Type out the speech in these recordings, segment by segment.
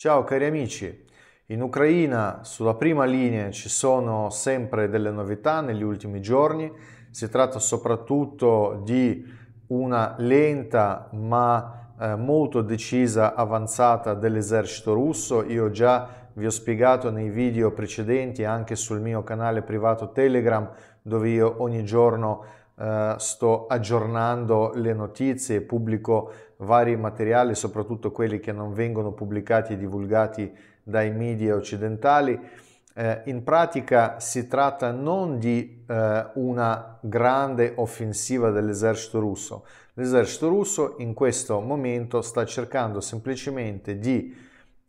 Ciao cari amici, in Ucraina sulla prima linea ci sono sempre delle novità negli ultimi giorni, si tratta soprattutto di una lenta ma eh, molto decisa avanzata dell'esercito russo, io già vi ho spiegato nei video precedenti anche sul mio canale privato Telegram dove io ogni giorno eh, sto aggiornando le notizie, pubblico vari materiali, soprattutto quelli che non vengono pubblicati e divulgati dai media occidentali. Eh, in pratica si tratta non di eh, una grande offensiva dell'esercito russo. L'esercito russo in questo momento sta cercando semplicemente di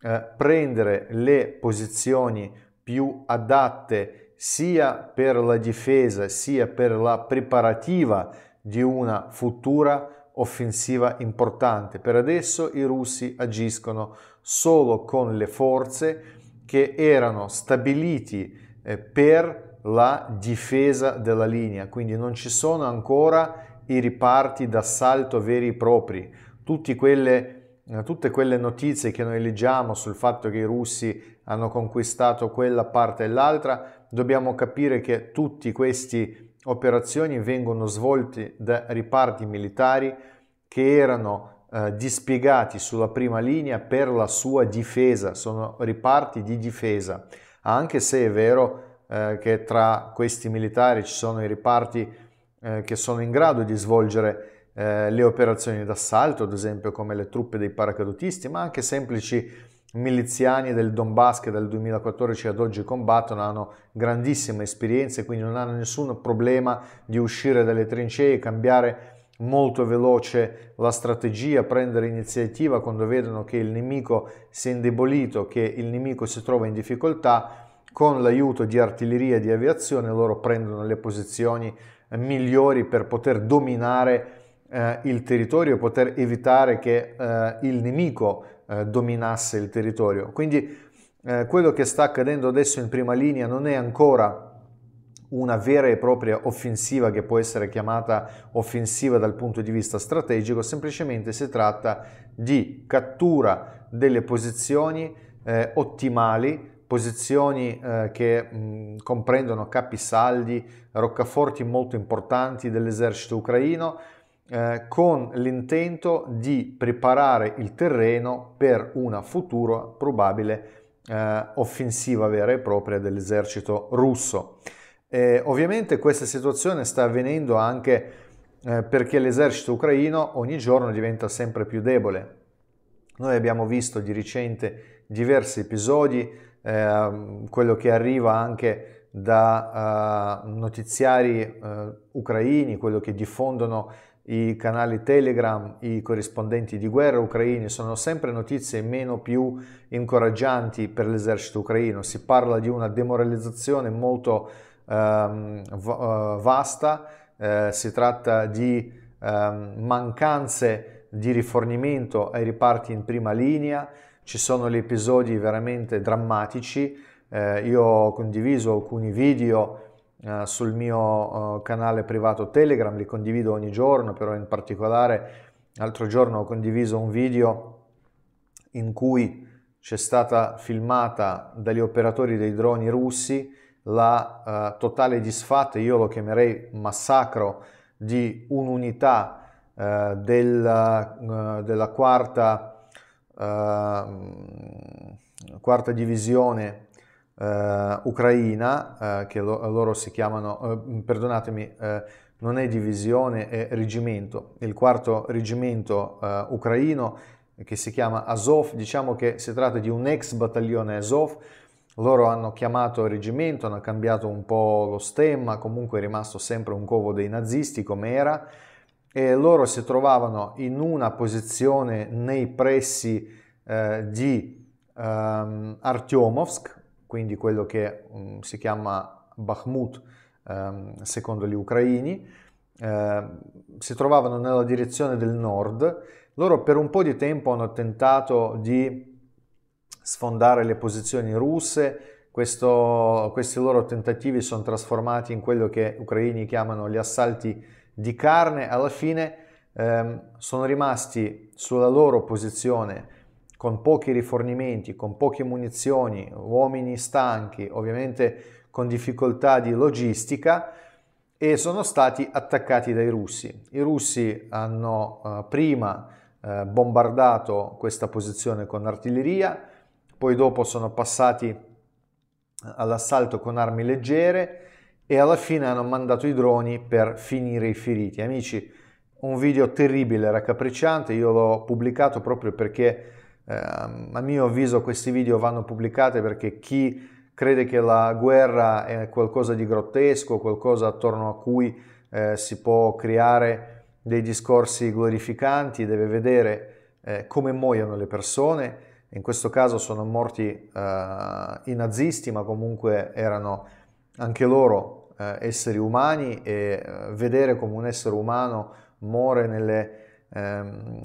eh, prendere le posizioni più adatte sia per la difesa sia per la preparativa di una futura offensiva importante. Per adesso i russi agiscono solo con le forze che erano stabiliti eh, per la difesa della linea, quindi non ci sono ancora i riparti d'assalto veri e propri, tutte quelle eh, tutte quelle notizie che noi leggiamo sul fatto che i russi hanno conquistato quella parte e l'altra, dobbiamo capire che tutte queste operazioni vengono svolte da riparti militari che erano eh, dispiegati sulla prima linea per la sua difesa, sono riparti di difesa, anche se è vero eh, che tra questi militari ci sono i riparti eh, che sono in grado di svolgere eh, le operazioni d'assalto, ad esempio come le truppe dei paracadutisti, ma anche semplici miliziani del Donbass che dal 2014 ad oggi combattono hanno grandissima esperienza e quindi non hanno nessun problema di uscire dalle trincee, cambiare molto veloce la strategia, prendere iniziativa quando vedono che il nemico si è indebolito, che il nemico si trova in difficoltà, con l'aiuto di artiglieria e di aviazione loro prendono le posizioni migliori per poter dominare eh, il territorio e poter evitare che eh, il nemico eh, dominasse il territorio. Quindi eh, quello che sta accadendo adesso in prima linea non è ancora una vera e propria offensiva che può essere chiamata offensiva dal punto di vista strategico, semplicemente si tratta di cattura delle posizioni eh, ottimali posizioni eh, che mh, comprendono capisaldi, roccaforti molto importanti dell'esercito ucraino, eh, con l'intento di preparare il terreno per una futura probabile eh, offensiva vera e propria dell'esercito russo. Eh, ovviamente questa situazione sta avvenendo anche eh, perché l'esercito ucraino ogni giorno diventa sempre più debole. Noi abbiamo visto di recente diversi episodi, ehm, quello che arriva anche da uh, notiziari uh, ucraini, quello che diffondono i canali Telegram, i corrispondenti di guerra ucraini sono sempre notizie meno più incoraggianti per l'esercito ucraino. Si parla di una demoralizzazione molto ehm, eh, vasta, eh, si tratta di ehm, mancanze di rifornimento ai riparti in prima linea, ci sono gli episodi veramente drammatici. Eh, io ho condiviso alcuni video eh, sul mio eh, canale privato Telegram, li condivido ogni giorno, però in particolare l'altro giorno ho condiviso un video in cui c'è stata filmata dagli operatori dei droni russi la uh, totale disfatta, io lo chiamerei massacro, di un'unità uh, della, uh, della quarta, ehm, quarta divisione eh, ucraina, eh, che lo, loro si chiamano, eh, perdonatemi, eh, non è divisione, è reggimento, il quarto reggimento eh, ucraino che si chiama Azov, diciamo che si tratta di un ex battaglione Azov, loro hanno chiamato reggimento, hanno cambiato un po' lo stemma, comunque è rimasto sempre un covo dei nazisti come era, e loro si trovavano in una posizione nei pressi eh, di ehm, Artyomovsk, quindi quello che um, si chiama Bakhmut um, secondo gli ucraini, eh, si trovavano nella direzione del nord. Loro per un po' di tempo hanno tentato di sfondare le posizioni russe, Questo, questi loro tentativi sono trasformati in quello che gli ucraini chiamano gli assalti di carne, alla fine ehm, sono rimasti sulla loro posizione con pochi rifornimenti, con poche munizioni, uomini stanchi, ovviamente con difficoltà di logistica e sono stati attaccati dai russi. I russi hanno eh, prima eh, bombardato questa posizione con artiglieria, poi dopo sono passati eh, all'assalto con armi leggere e alla fine hanno mandato i droni per finire i feriti. Amici, un video terribile, raccapricciante, io l'ho pubblicato proprio perché eh, a mio avviso questi video vanno pubblicati perché chi crede che la guerra è qualcosa di grottesco, qualcosa attorno a cui eh, si può creare dei discorsi glorificanti, deve vedere eh, come muoiono le persone. In questo caso sono morti eh, i nazisti, ma comunque erano anche loro eh, esseri umani e eh, vedere come un essere umano muore nelle, ehm,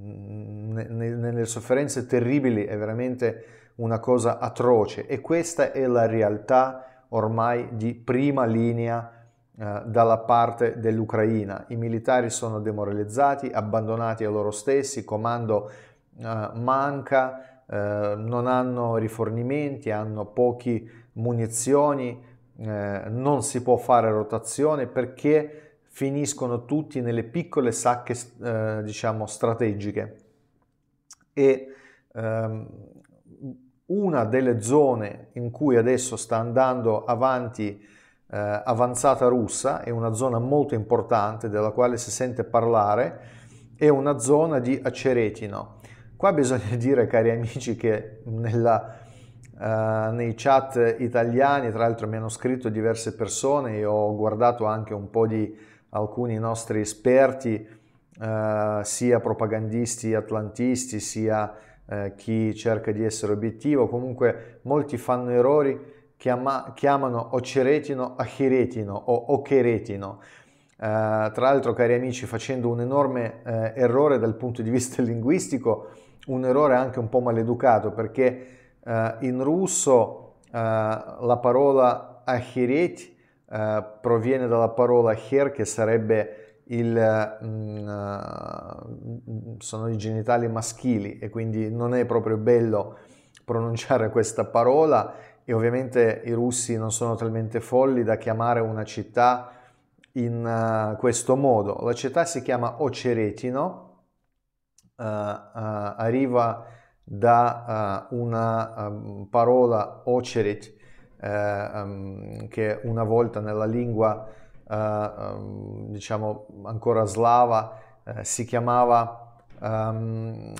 nelle sofferenze terribili è veramente una cosa atroce e questa è la realtà ormai di prima linea eh, dalla parte dell'Ucraina. I militari sono demoralizzati, abbandonati a loro stessi, il comando eh, manca, eh, non hanno rifornimenti, hanno poche munizioni, eh, non si può fare rotazione perché finiscono tutti nelle piccole sacche, eh, diciamo, strategiche. E ehm, una delle zone in cui adesso sta andando avanti eh, avanzata russa è una zona molto importante della quale si sente parlare, è una zona di Aceretino. Qua bisogna dire, cari amici, che nella, eh, nei chat italiani, tra l'altro mi hanno scritto diverse persone, e ho guardato anche un po' di alcuni nostri esperti, eh, sia propagandisti atlantisti, sia eh, chi cerca di essere obiettivo, comunque molti fanno errori chiama, chiamano oceretino achiretino o ocheretino. Eh, tra l'altro, cari amici, facendo un enorme eh, errore dal punto di vista linguistico, un errore anche un po' maleducato, perché eh, in russo eh, la parola achiret eh, proviene dalla parola her che sarebbe il, mh, mm, eh, sono i genitali maschili e quindi non è proprio bello pronunciare questa parola e ovviamente i russi non sono talmente folli da chiamare una città in uh, questo modo. La città si chiama Oceretino, uh, uh, arriva da una um, parola oceret eh, um, che una volta nella lingua, eh, um, diciamo, ancora slava eh, si chiamava um,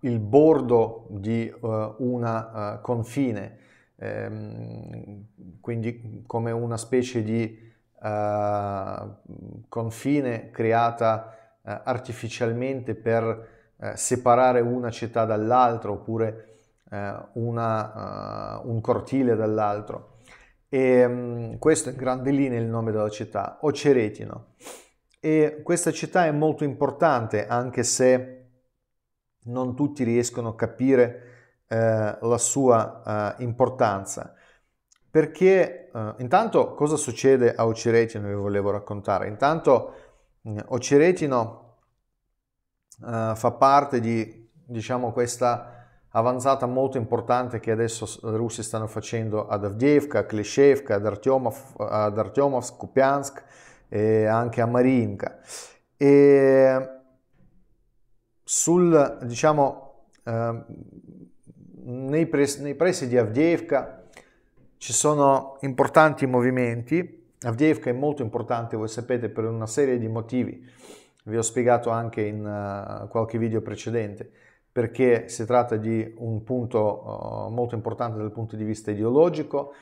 il bordo di uh, una uh, confine, quindi come una specie di uh, confine creata artificialmente per separare una città dall'altra oppure eh, una, eh, un cortile dall'altro. E, um, questo in grande linea il nome della città, Oceretino. E questa città è molto importante anche se non tutti riescono a capire eh, la sua importanza. Perché intanto cosa succede a Oceretino vi volevo raccontare. Intanto mm, Oceretino fa parte di diciamo questa avanzata molto importante che adesso i russi stanno facendo ad Avdievka, a Kleshevka, ad, Artyomov, ad Artyomovsk, Kupiansk e anche a Marinka. E sul, diciamo, eh, nei, pres- nei, pressi di Avdievka ci sono importanti movimenti. Avdievka è molto importante, voi sapete, per una serie di motivi. Vi ho spiegato anche in uh, qualche video precedente perché si tratta di un punto eh, molto importante dal punto di vista ideologico,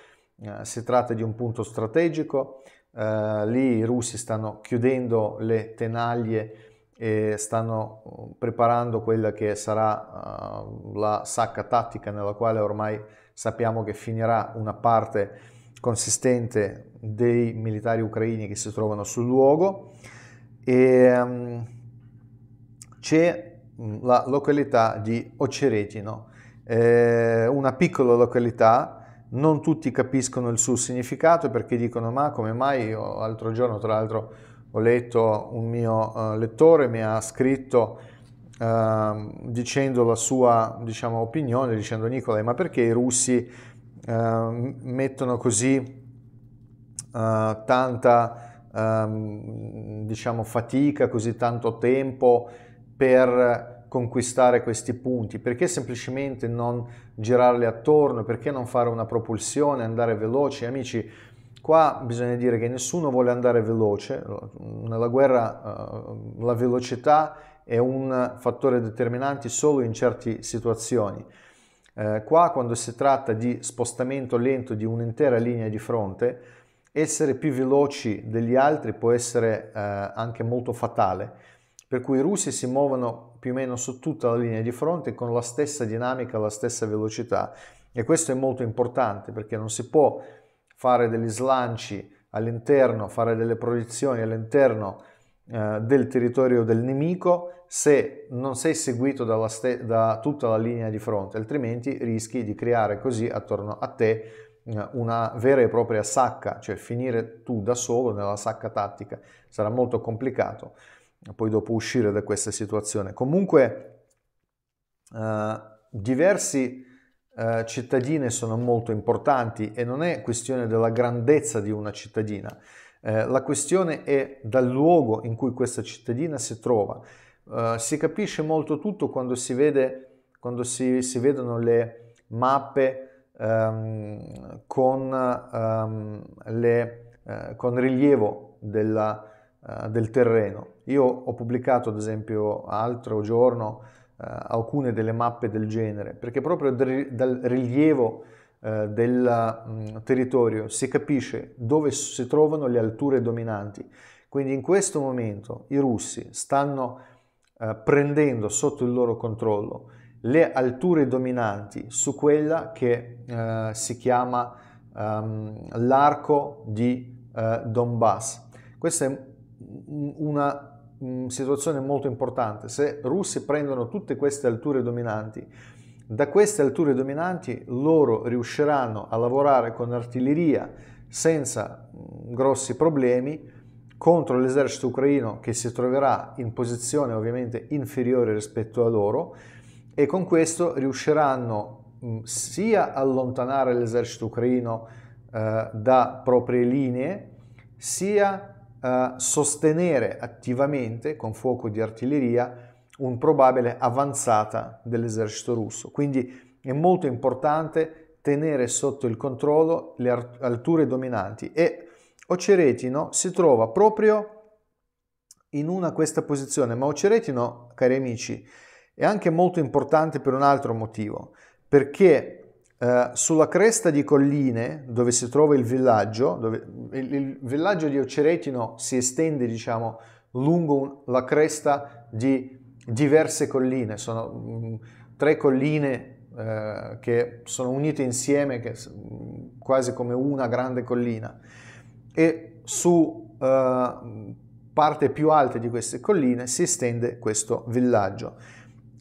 eh, si tratta di un punto strategico, eh, lì i russi stanno chiudendo le tenaglie e stanno mm, preparando quella che sarà la sacca tattica nella quale ormai sappiamo che finirà una parte consistente dei militari ucraini che si trovano sul luogo e mm, c'è Mm, la località di Oceretino, eh, una piccola località, non tutti capiscono il suo significato perché dicono ma come mai io l'altro giorno tra l'altro ho letto un mio eh, lettore mi ha scritto eh, dicendo la sua diciamo, opinione, dicendo Nicolai ma perché i russi ehm, mettono così eh, tanta ehm, diciamo fatica, così tanto tempo per conquistare questi punti? Perché semplicemente non girarli attorno? Perché non fare una propulsione, andare veloci? Amici, qua bisogna dire che nessuno vuole andare veloce, nella guerra eh, la velocità è un fattore determinante solo in certe situazioni. Eh, qua quando si tratta di spostamento lento di un'intera linea di fronte, essere più veloci degli altri può essere eh, anche molto fatale per cui i russi si muovono più o meno su tutta la linea di fronte con la stessa dinamica, la stessa velocità e questo è molto importante perché non si può fare degli slanci all'interno, fare delle proiezioni all'interno eh, del territorio del nemico se non sei seguito ste- da tutta la linea di fronte, altrimenti rischi di creare così attorno a te eh, una vera e propria sacca, cioè finire tu da solo nella sacca tattica sarà molto complicato poi dopo uscire da questa situazione. Comunque eh, diversi eh, cittadine sono molto importanti e non è questione della grandezza di una cittadina, eh, la questione è dal luogo in cui questa cittadina si trova. Eh, si capisce molto tutto quando si, vede, quando si, si vedono le mappe ehm, con, ehm, le, eh, con, rilievo della, eh, del terreno io ho pubblicato, ad esempio, altro giorno eh, alcune delle mappe del genere, perché proprio dal rilievo eh, del mh, mm, territorio si capisce dove si trovano le alture dominanti. Quindi in questo momento i russi stanno eh, prendendo sotto il loro controllo le alture dominanti su quella che eh, si chiama ehm, l'arco di eh, Donbass. Questa è una mh, situazione molto importante. Se russi prendono tutte queste alture dominanti, da queste alture dominanti loro riusciranno a lavorare con artiglieria senza mh, mm, grossi problemi contro l'esercito ucraino che si troverà in posizione ovviamente inferiore rispetto a loro e con questo riusciranno mh, mm, sia a allontanare l'esercito ucraino eh, da proprie linee sia eh, sostenere attivamente con fuoco di artiglieria un probabile avanzata dell'esercito russo. Quindi è molto importante tenere sotto il controllo le alture dominanti e Oceretino si trova proprio in una questa posizione, ma Oceretino, cari amici, è anche molto importante per un altro motivo, perché eh, sulla cresta di colline dove si trova il villaggio, dove, il, il, villaggio di Oceretino si estende diciamo lungo un, la cresta di diverse colline, sono mh, mm, tre colline eh, che sono unite insieme che, mh, quasi come una grande collina e su eh, parte più alta di queste colline si estende questo villaggio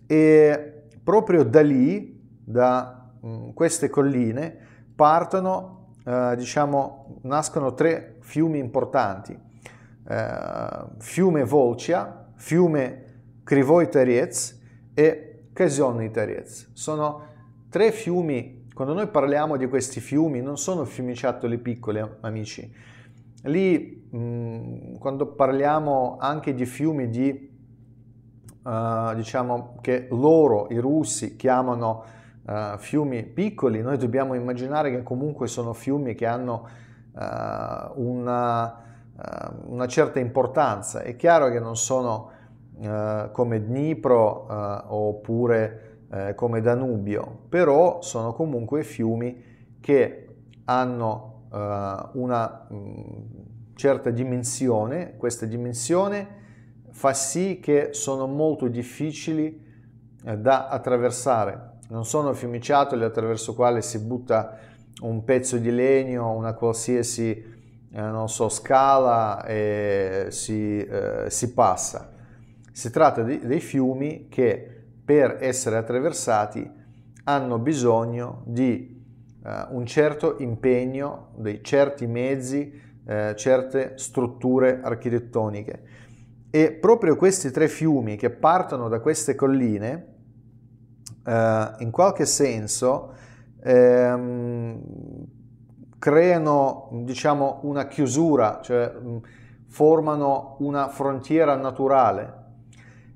e proprio da lì, da Mm, queste colline partono, eh, diciamo, nascono tre fiumi importanti, eh, fiume Volcia, fiume Krivoj Teriez e Kazionny Teriez. Sono tre fiumi, quando noi parliamo di questi fiumi, non sono fiumiciattoli piccoli, amici. Lì, mh, mm, quando parliamo anche di fiumi di Uh, diciamo che loro, i russi, chiamano uh, fiumi piccoli, noi dobbiamo immaginare che comunque sono fiumi che hanno uh, una, uh, una, certa importanza. È chiaro che non sono come Dnipro oppure come Danubio, però sono comunque fiumi che hanno una mh, mm, certa dimensione, questa dimensione fa sì che sono molto difficili da attraversare non sono fiumiciattoli attraverso i quali si butta un pezzo di legno, una qualsiasi eh, so, scala e si, eh, si passa. Si tratta di, dei fiumi che per essere attraversati hanno bisogno di eh, un certo impegno, dei certi mezzi, eh, certe strutture architettoniche. E proprio questi tre fiumi che partono da queste colline, eh, in qualche senso ehm, creano diciamo, una chiusura, cioè mh, mm, formano una frontiera naturale.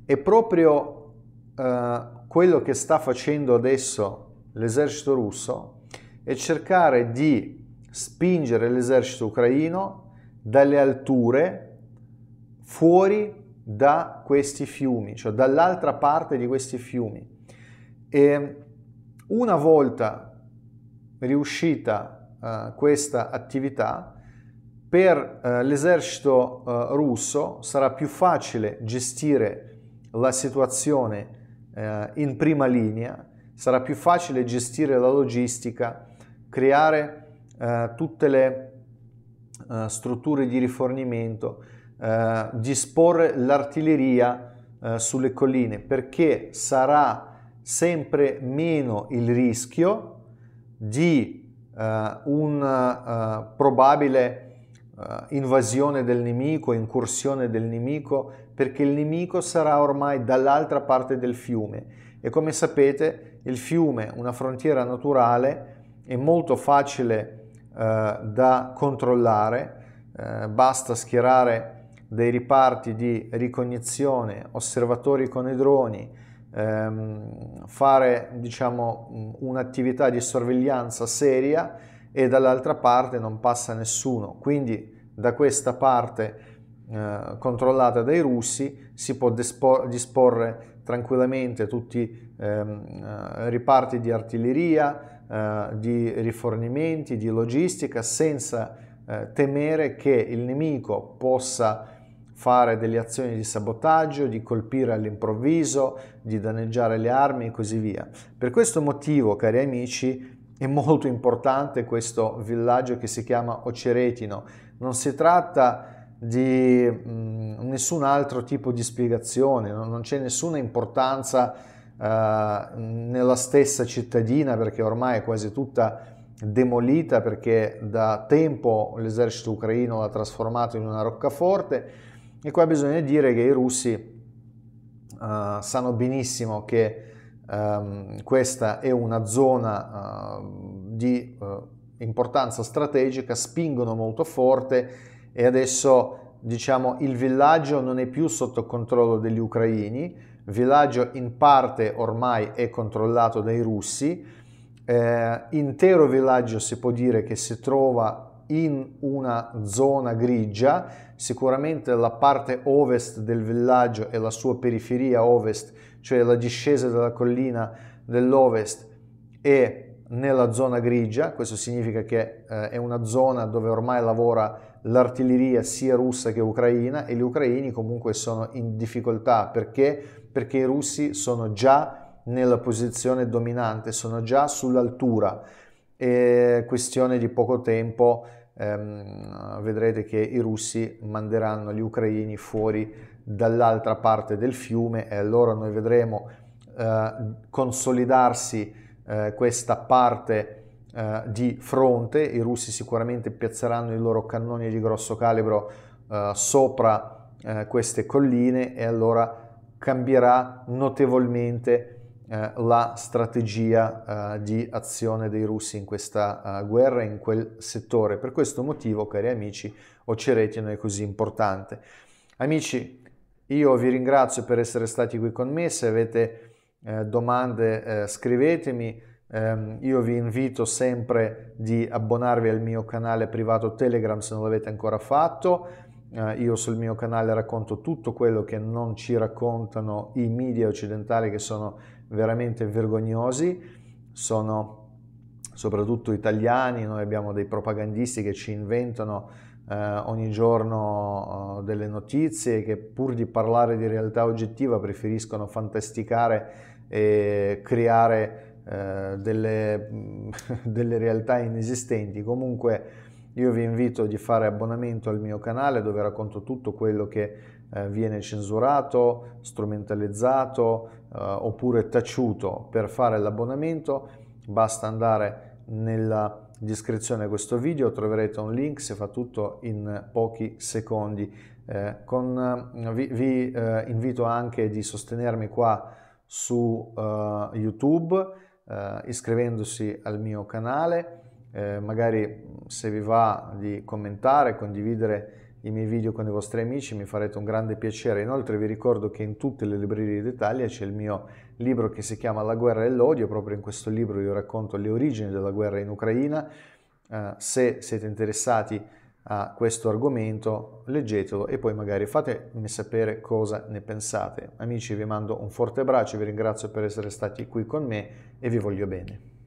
E proprio eh, quello che sta facendo adesso l'esercito russo è cercare di spingere l'esercito ucraino dalle alture fuori da questi fiumi, cioè dall'altra parte di questi fiumi. E una volta riuscita eh, questa attività, per eh, l'esercito eh, russo sarà più facile gestire la situazione eh, in prima linea, sarà più facile gestire la logistica, creare eh, tutte le eh, strutture di rifornimento, disporre l'artiglieria sulle colline, perché sarà sempre meno il rischio di uh, eh, una uh, eh, probabile uh, invasione del nemico, incursione del nemico, perché il nemico sarà ormai dall'altra parte del fiume e come sapete il fiume, una frontiera naturale, è molto facile da controllare, basta schierare dei riparti di ricognizione, osservatori con i droni, ehm, fare diciamo, un'attività di sorveglianza seria e dall'altra parte non passa nessuno. Quindi da questa parte eh, controllata dai russi si può dispor- disporre tranquillamente tutti ehm, eh, riparti di artiglieria, eh, di rifornimenti, di logistica senza eh, temere che il nemico possa fare delle azioni di sabotaggio, di colpire all'improvviso, di danneggiare le armi e così via. Per questo motivo, cari amici, è molto importante questo villaggio che si chiama Oceretino. Non si tratta di mh, mm, nessun altro tipo di spiegazione, non, non c'è nessuna importanza eh, nella stessa cittadina perché ormai è quasi tutta demolita perché da tempo l'esercito ucraino l'ha trasformato in una roccaforte e qua bisogna dire che i russi uh, sanno benissimo che um, questa è una zona uh, di uh, importanza strategica, spingono molto forte e adesso diciamo il villaggio non è più sotto controllo degli ucraini, il villaggio in parte ormai è controllato dai russi, eh, intero villaggio si può dire che si trova in una zona grigia, sicuramente la parte ovest del villaggio e la sua periferia ovest, cioè la discesa della collina dell'ovest è nella zona grigia, questo significa che eh, è una zona dove ormai lavora l'artiglieria sia russa che ucraina e gli ucraini comunque sono in difficoltà perché? Perché i russi sono già nella posizione dominante, sono già sull'altura, è questione di poco tempo ehm, vedrete che i russi manderanno gli ucraini fuori dall'altra parte del fiume e allora noi vedremo eh, consolidarsi eh, questa parte eh, di fronte, i russi sicuramente piazzeranno i loro cannoni di grosso calibro eh, sopra eh, queste colline e allora cambierà notevolmente eh, la strategia eh, di azione dei russi in questa eh, guerra, in quel settore. Per questo motivo, cari amici, Oceretino è così importante. Amici, io vi ringrazio per essere stati qui con me, se avete eh, domande eh, scrivetemi, ehm, io vi invito sempre di abbonarvi al mio canale privato Telegram se non l'avete ancora fatto. Io sul mio canale racconto tutto quello che non ci raccontano i media occidentali che sono veramente vergognosi sono soprattutto italiani, noi abbiamo dei propagandisti che ci inventano eh, ogni giorno eh, delle notizie che pur di parlare di realtà oggettiva preferiscono fantasticare e creare eh, delle, delle realtà inesistenti. Comunque io vi invito di fare abbonamento al mio canale dove racconto tutto quello che eh, viene censurato, strumentalizzato eh, oppure taciuto per fare l'abbonamento, basta andare nella descrizione di questo video, troverete un link, si fa tutto in pochi secondi. Eh, con, vi, vi invito anche di sostenermi qua su YouTube iscrivendosi al mio canale, magari se vi va di commentare, condividere i miei video con i vostri amici, mi farete un grande piacere. Inoltre vi ricordo che in tutte le librerie d'Italia c'è il mio libro che si chiama La guerra e l'odio, proprio in questo libro io racconto le origini della guerra in Ucraina. Uh, se siete interessati a questo argomento leggetelo e poi magari fatemi sapere cosa ne pensate. Amici vi mando un forte abbraccio, vi ringrazio per essere stati qui con me e vi voglio bene.